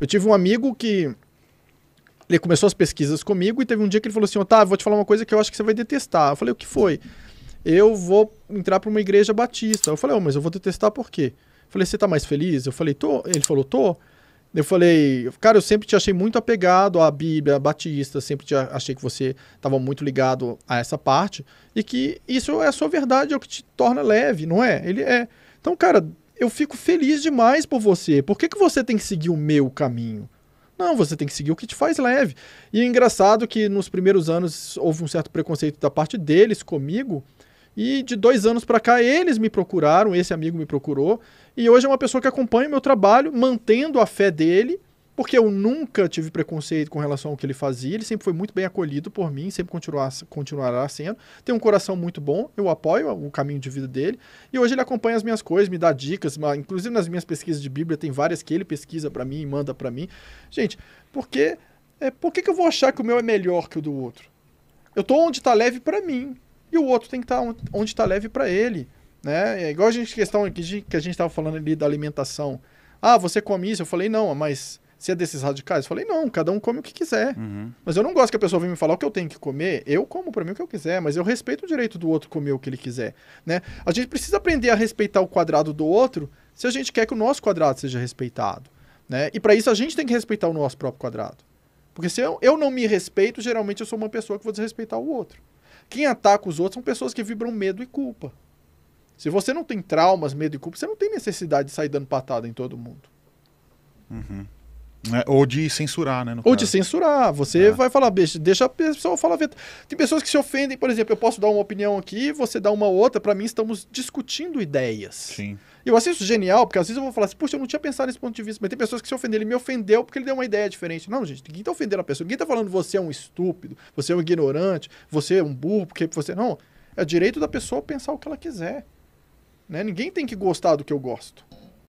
Eu tive um amigo que ele começou as pesquisas comigo e teve um dia que ele falou assim: Otávio, vou te falar uma coisa que eu acho que você vai detestar. Eu falei: O que foi? Eu vou entrar para uma igreja batista. Eu falei: oh, Mas eu vou detestar por quê? Eu falei: Você tá mais feliz? Eu falei: Tô. Ele falou: Tô. Eu falei, cara, eu sempre te achei muito apegado à Bíblia, à Batista, sempre te achei que você estava muito ligado a essa parte e que isso é a sua verdade, é o que te torna leve, não é? Ele é. Então, cara, eu fico feliz demais por você. Por que, que você tem que seguir o meu caminho? Não, você tem que seguir o que te faz leve. E é engraçado que nos primeiros anos houve um certo preconceito da parte deles comigo. E de dois anos para cá eles me procuraram, esse amigo me procurou. E hoje é uma pessoa que acompanha o meu trabalho, mantendo a fé dele porque eu nunca tive preconceito com relação ao que ele fazia, ele sempre foi muito bem acolhido por mim, sempre continuar, continuará sendo. Tem um coração muito bom, eu apoio o caminho de vida dele. E hoje ele acompanha as minhas coisas, me dá dicas, inclusive nas minhas pesquisas de Bíblia, tem várias que ele pesquisa para mim e manda para mim. Gente, porque é, por que, que eu vou achar que o meu é melhor que o do outro? Eu tô onde está leve para mim, e o outro tem que estar tá onde está leve para ele. Né? É igual a gente, questão que a gente estava falando ali da alimentação. Ah, você come isso? Eu falei, não, mas se é desses radicais? Eu falei, não, cada um come o que quiser. Uhum. Mas eu não gosto que a pessoa venha me falar o que eu tenho que comer. Eu como para mim o que eu quiser, mas eu respeito o direito do outro comer o que ele quiser. Né? A gente precisa aprender a respeitar o quadrado do outro se a gente quer que o nosso quadrado seja respeitado. Né? E para isso a gente tem que respeitar o nosso próprio quadrado. Porque se eu, eu não me respeito, geralmente eu sou uma pessoa que vou desrespeitar o outro. Quem ataca os outros são pessoas que vibram medo e culpa. Se você não tem traumas, medo e culpa, você não tem necessidade de sair dando patada em todo mundo. Uhum. É, ou de censurar, né? ou caso. de censurar. Você é. vai falar, deixa a pessoa falar. Tem pessoas que se ofendem, por exemplo, eu posso dar uma opinião aqui, você dá uma outra, para mim estamos discutindo ideias. Sim. Eu acho isso genial, porque às vezes eu vou falar assim, puxa, eu não tinha pensado nesse ponto de vista, mas tem pessoas que se ofenderam, ele me ofendeu porque ele deu uma ideia diferente. Não, gente, ninguém tá ofendendo a pessoa, ninguém tá falando você é um estúpido, você é um ignorante, você é um burro, porque você. Não. É direito da pessoa pensar o que ela quiser. Né? Ninguém tem que gostar do que eu gosto.